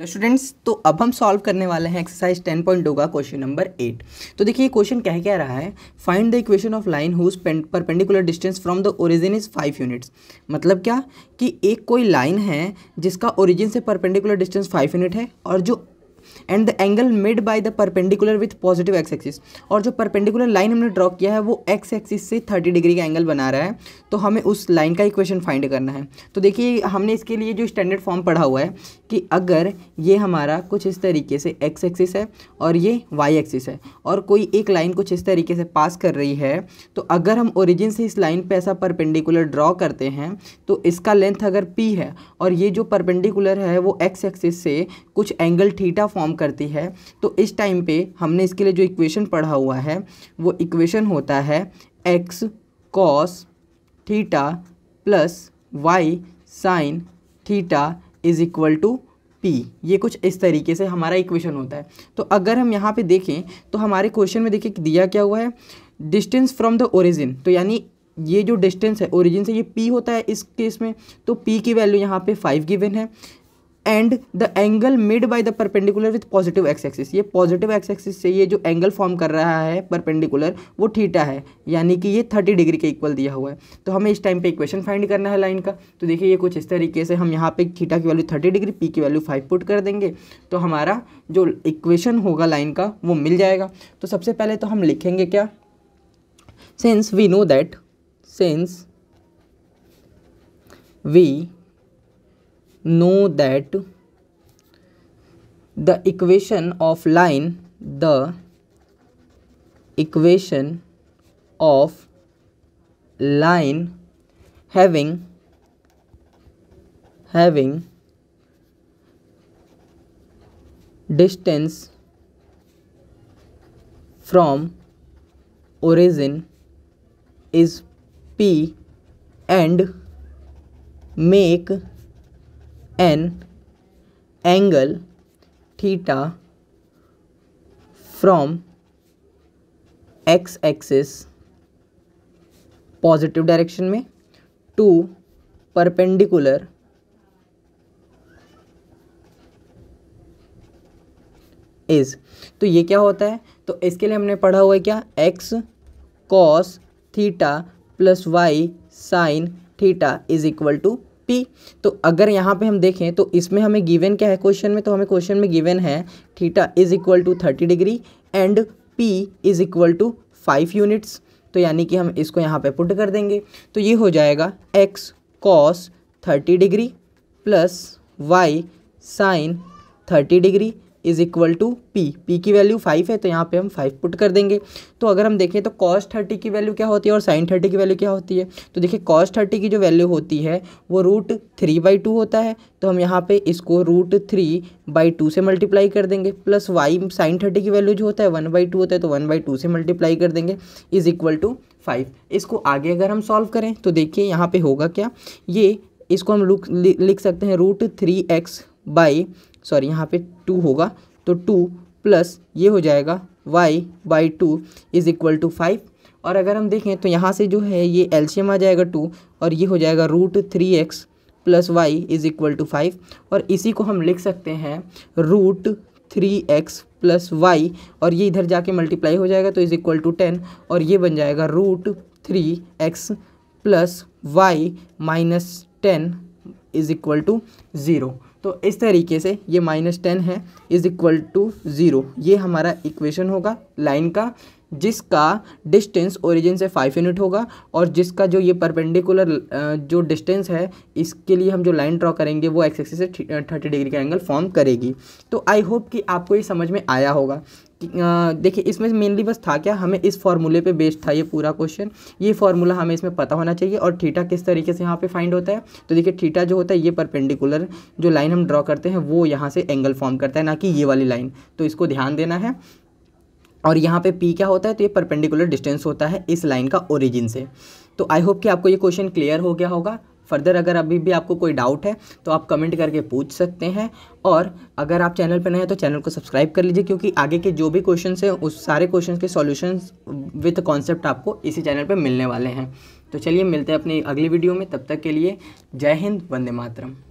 hello students तो अब हम सॉल्व करने वाले हैं एक्सरसाइज टेन पॉइंट टू का क्वेश्चन नंबर एट तो देखिए क्वेश्चन कह क्या रहा है find the equation of line whose perpendicular distance from the origin is five units मतलब क्या कि एक कोई लाइन है जिसका ओरिजिन से परपेंडिकुलर डिस्टेंस फाइव यूनिट है और जो and the angle made by the perpendicular with positive X axis और जो परपेंडिकुलर लाइन हमने ड्रॉ किया है वो एक्स एक्सिस से थर्टी डिग्री का एंगल बना रहा है तो हमें उस लाइन का इक्वेशन फाइंड करना है तो देखिए हमने इसके लिए जो स्टैंडर्ड फॉर्म पढ़ा हुआ है कि अगर ये हमारा कुछ इस तरीके से एक्स एक्सिस है और ये वाई एक्सिस है और कोई एक लाइन कुछ इस तरीके से पास कर रही है तो अगर हम ओरिजिन से इस लाइन पर ऐसा परपेंडिकुलर ड्रॉ करते हैं तो इसका लेंथ अगर पी है और ये जो परपेंडिकुलर है वो एक्स एक्सिस से कुछ एंगल थीटा फॉर्म करती है तो इस टाइम पे हमने इसके लिए जो इक्वेशन पढ़ा हुआ है वो इक्वेशन होता है X cos theta plus Y sine theta is equal to P ये कुछ इस तरीके से हमारा इक्वेशन होता है तो अगर हम यहाँ पे देखें तो हमारे क्वेश्चन में देखिए दिया क्या हुआ है डिस्टेंस फ्रॉम द ओरिजिन तो यानी ये जो डिस्टेंस है ओरिजिन से ये पी होता है इस केस में तो पी की वैल्यू यहाँ पे फाइव गिवन है and the angle made by the perpendicular with positive X axis ये पॉजिटिव एक्स एक्सिस से ये जो एंगल फॉर्म कर रहा है परपेंडिकुलर वो थीटा है यानी कि ये थर्टी डिग्री के इक्वल दिया हुआ है तो हमें इस टाइम पे इक्वेशन फाइंड करना है लाइन का तो देखिए ये कुछ इस तरीके से हम यहाँ पे थीटा की वैल्यू थर्टी डिग्री पी की वैल्यू फाइव पुट कर देंगे तो हमारा जो इक्वेशन होगा लाइन का वो मिल जाएगा तो सबसे पहले तो हम लिखेंगे क्या since we know that since we know that the equation of line the equation of line having having distance from origin is p and make an angle theta from X axis positive direction में to perpendicular is तो ये क्या होता है तो इसके लिए हमने पढ़ा हुआ है क्या X cos theta plus Y sine theta is equal to P तो अगर यहाँ पे हम देखें तो इसमें हमें गिवन क्या है क्वेश्चन में तो हमें क्वेश्चन में गिवन है theta is equal to thirty degree and P is equal to five units तो यानी कि हम इसको यहाँ पे पुट कर देंगे तो ये हो जाएगा X cos thirty degree plus Y sine thirty degree is equal to P P की वैल्यू फाइव है तो यहाँ पे हम फाइव पुट कर देंगे तो अगर हम देखें तो कॉस थर्टी की वैल्यू क्या होती है और साइन थर्टी की वैल्यू क्या होती है तो देखिए कॉस थर्टी की जो वैल्यू होती है वो रूट थ्री बाई टू होता है तो हम यहाँ पे इसको रूट थ्री बाई टू से मल्टीप्लाई कर देंगे प्लस वाई साइन थर्टी की वैल्यू जो होता है वन बाई टू होता है तो वन बाई टू से मल्टीप्लाई कर देंगे इज इक्वल टू फाइव इसको आगे अगर हम सॉल्व करें तो देखिए यहाँ पे होगा क्या ये इसको हम लुक लिख सकते हैं root three X by sorry यहाँ पे टू होगा तो टू प्लस ये हो जाएगा Y by two is equal to five और अगर हम देखें तो यहाँ से जो है ये एल्शियम आ जाएगा टू और ये हो जाएगा root three x plus Y is equal to five और इसी को हम लिख सकते हैं root three x plus Y और ये इधर जाके मल्टीप्लाई हो जाएगा तो इज़ इक्वल टू टेन और ये बन जाएगा root three x plus y minus ten is equal to zero तो इस तरीके से ये माइनस टेन है इज़ इक्वल टू ज़ीरो ये हमारा इक्वेशन होगा लाइन का जिसका डिस्टेंस ओरिजिन से फाइव यूनिट होगा और जिसका जो ये परपेंडिकुलर जो डिस्टेंस है इसके लिए हम जो लाइन ड्रॉ करेंगे वो एक्स एक्सिस से थर्टी डिग्री का एंगल फॉर्म करेगी तो आई होप कि आपको ये समझ में आया होगा देखिए इसमें मेनली बस था क्या हमें इस फार्मूले पे बेस्ड था ये पूरा क्वेश्चन ये फार्मूला हमें इसमें पता होना चाहिए और थीटा किस तरीके से यहाँ पे फाइंड होता है तो देखिए थीटा जो होता है ये परपेंडिकुलर जो लाइन हम ड्रॉ करते हैं वो यहाँ से एंगल फॉर्म करता है ना कि ये वाली लाइन तो इसको ध्यान देना है और यहाँ पे पी क्या होता है तो ये परपेंडिकुलर डिस्टेंस होता है इस लाइन का ओरिजिन से तो आई होप कि आपको ये क्वेश्चन क्लियर हो गया होगा फर्दर अगर अभी भी आपको कोई डाउट है तो आप कमेंट करके पूछ सकते हैं और अगर आप चैनल पर नए हैं तो चैनल को सब्सक्राइब कर लीजिए क्योंकि आगे के जो भी क्वेश्चन हैं उस सारे क्वेश्चन के सोल्यूशन विथ कॉन्सेप्ट आपको इसी चैनल पर मिलने वाले हैं तो चलिए मिलते हैं अपनी अगली वीडियो में तब तक के लिए जय हिंद वंदे मातरम